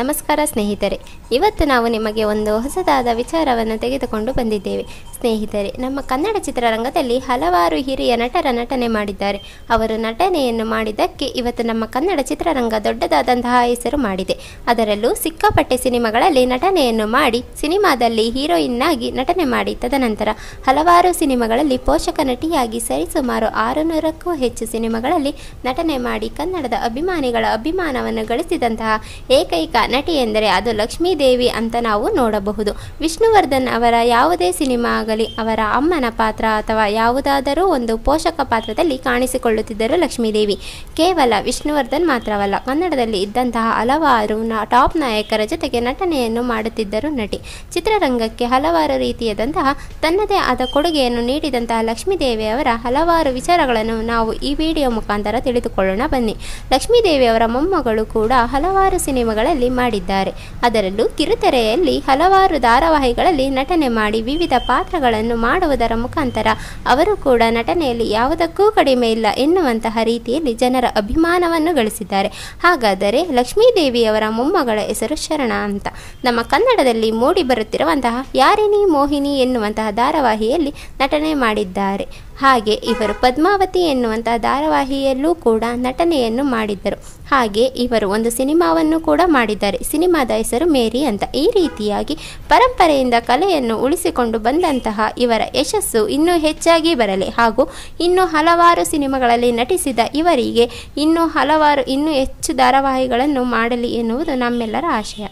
ನಮಸ್ಕಾರ ಸ್ನೇಹಿತರೆ ಇವತ್ತು ನಾವು ನಿಮಗೆ ಒಂದು ಹೊಸದಾದ ವಿಚಾರವನ್ನು ತೆಗೆದುಕೊಂಡು ಬಂದಿದ್ದೇವೆ ಸ್ನೇಹಿತರೆ ನಮ್ಮ ಕನ್ನಡ ಚಿತ್ರರಂಗದಲ್ಲಿ ಹಲವಾರು ಹಿರಿಯ ನಟರ ನಟನೆ ಮಾಡಿದ್ದಾರೆ ಅವರು ನಟನೆಯನ್ನು ಮಾಡಿದ್ದಕ್ಕೆ ಇವತ್ತು ನಮ್ಮ ಕನ್ನಡ ಚಿತ್ರರಂಗ ದೊಡ್ಡದಾದಂತಹ ಹೆಸರು ಮಾಡಿದೆ ಅದರಲ್ಲೂ ಸಿಕ್ಕಾಪಟ್ಟೆ ಸಿನಿಮಾಗಳಲ್ಲಿ ನಟನೆಯನ್ನು ಮಾಡಿ ಸಿನಿಮಾದಲ್ಲಿ ಹೀರೋಯಿನ್ ಆಗಿ ನಟನೆ ಮಾಡಿ ತದನಂತರ ಹಲವಾರು ಸಿನಿಮಾಗಳಲ್ಲಿ ಪೋಷಕ ನಟಿಯಾಗಿ ಸರಿಸುಮಾರು ಆರುನೂರಕ್ಕೂ ಹೆಚ್ಚು ಸಿನಿಮಾಗಳಲ್ಲಿ ನಟನೆ ಮಾಡಿ ಕನ್ನಡದ ಅಭಿಮಾನಿಗಳ ಅಭಿಮಾನವನ್ನು ಗಳಿಸಿದಂತಹ ಏಕೈಕ ನಟಿ ಎಂದರೆ ಅದು ಲಕ್ಷ್ಮೀದೇವಿ ಅಂತ ನಾವು ನೋಡಬಹುದು ವಿಷ್ಣುವರ್ಧನ್ ಅವರ ಯಾವುದೇ ಸಿನಿಮಾ ಆಗಲಿ ಅವರ ಅಮ್ಮನ ಪಾತ್ರ ಅಥವಾ ಯಾವುದಾದರೂ ಒಂದು ಪೋಷಕ ಪಾತ್ರದಲ್ಲಿ ಕಾಣಿಸಿಕೊಳ್ಳುತ್ತಿದ್ದರು ಲಕ್ಷ್ಮೀದೇವಿ ಕೇವಲ ವಿಷ್ಣುವರ್ಧನ್ ಮಾತ್ರವಲ್ಲ ಕನ್ನಡದಲ್ಲಿ ಇದ್ದಂತಹ ಹಲವಾರು ಟಾಪ್ ನಾಯಕರ ಜೊತೆಗೆ ನಟನೆಯನ್ನು ಮಾಡುತ್ತಿದ್ದರು ನಟಿ ಚಿತ್ರರಂಗಕ್ಕೆ ಹಲವಾರು ರೀತಿಯಾದಂತಹ ತನ್ನದೇ ಆದ ಕೊಡುಗೆಯನ್ನು ನೀಡಿದಂತಹ ಅವರ ಹಲವಾರು ವಿಚಾರಗಳನ್ನು ನಾವು ಈ ವಿಡಿಯೋ ಮುಖಾಂತರ ತಿಳಿದುಕೊಳ್ಳೋಣ ಬನ್ನಿ ಅವರ ಮೊಮ್ಮಗಳು ಕೂಡ ಹಲವಾರು ಸಿನಿಮಾಗಳಲ್ಲಿ ಮಾಡಿದ್ದಾರೆ ಅದರಲ್ಲೂ ಕಿರುತೆರೆಯಲ್ಲಿ ಹಲವಾರು ಧಾರಾವಾಹಿಗಳಲ್ಲಿ ನಟನೆ ಮಾಡಿ ವಿವಿಧ ಪಾತ್ರಗಳನ್ನು ಮಾಡುವುದರ ಮುಖಾಂತರ ಅವರು ಕೂಡ ನಟನೆಯಲ್ಲಿ ಯಾವುದಕ್ಕೂ ಕಡಿಮೆ ಇಲ್ಲ ಎನ್ನುವಂತಹ ರೀತಿಯಲ್ಲಿ ಜನರ ಅಭಿಮಾನವನ್ನು ಗಳಿಸಿದ್ದಾರೆ ಹಾಗಾದರೆ ಲಕ್ಷ್ಮೀದೇವಿಯವರ ಮೊಮ್ಮಗಳ ಹೆಸರು ಶರಣ ಅಂತ ನಮ್ಮ ಕನ್ನಡದಲ್ಲಿ ಮೂಡಿ ಬರುತ್ತಿರುವಂತಹ ಯಾರಿನಿ ಮೋಹಿನಿ ಎನ್ನುವಂತಹ ಧಾರಾವಾಹಿಯಲ್ಲಿ ನಟನೆ ಮಾಡಿದ್ದಾರೆ ಹಾಗೆ ಇವರು ಪದ್ಮಾವತಿ ಎನ್ನುವಂಥ ಧಾರಾವಾಹಿಯಲ್ಲೂ ಕೂಡ ನಟನೆಯನ್ನು ಮಾಡಿದ್ದರು ಹಾಗೆ ಇವರು ಒಂದು ಸಿನಿಮಾವನ್ನು ಕೂಡ ಮಾಡಿದ್ದಾರೆ ಸಿನಿಮಾದ ಹೆಸರು ಮೇರಿ ಅಂತ ಈ ರೀತಿಯಾಗಿ ಪರಂಪರೆಯಿಂದ ಕಲೆಯನ್ನು ಉಳಿಸಿಕೊಂಡು ಬಂದಂತಹ ಇವರ ಯಶಸ್ಸು ಇನ್ನೂ ಹೆಚ್ಚಾಗಿ ಬರಲಿ ಹಾಗೂ ಇನ್ನೂ ಹಲವಾರು ಸಿನಿಮಾಗಳಲ್ಲಿ ನಟಿಸಿದ ಇವರಿಗೆ ಇನ್ನೂ ಹಲವಾರು ಇನ್ನೂ ಹೆಚ್ಚು ಧಾರಾವಾಹಿಗಳನ್ನು ಮಾಡಲಿ ಎನ್ನುವುದು ನಮ್ಮೆಲ್ಲರ ಆಶಯ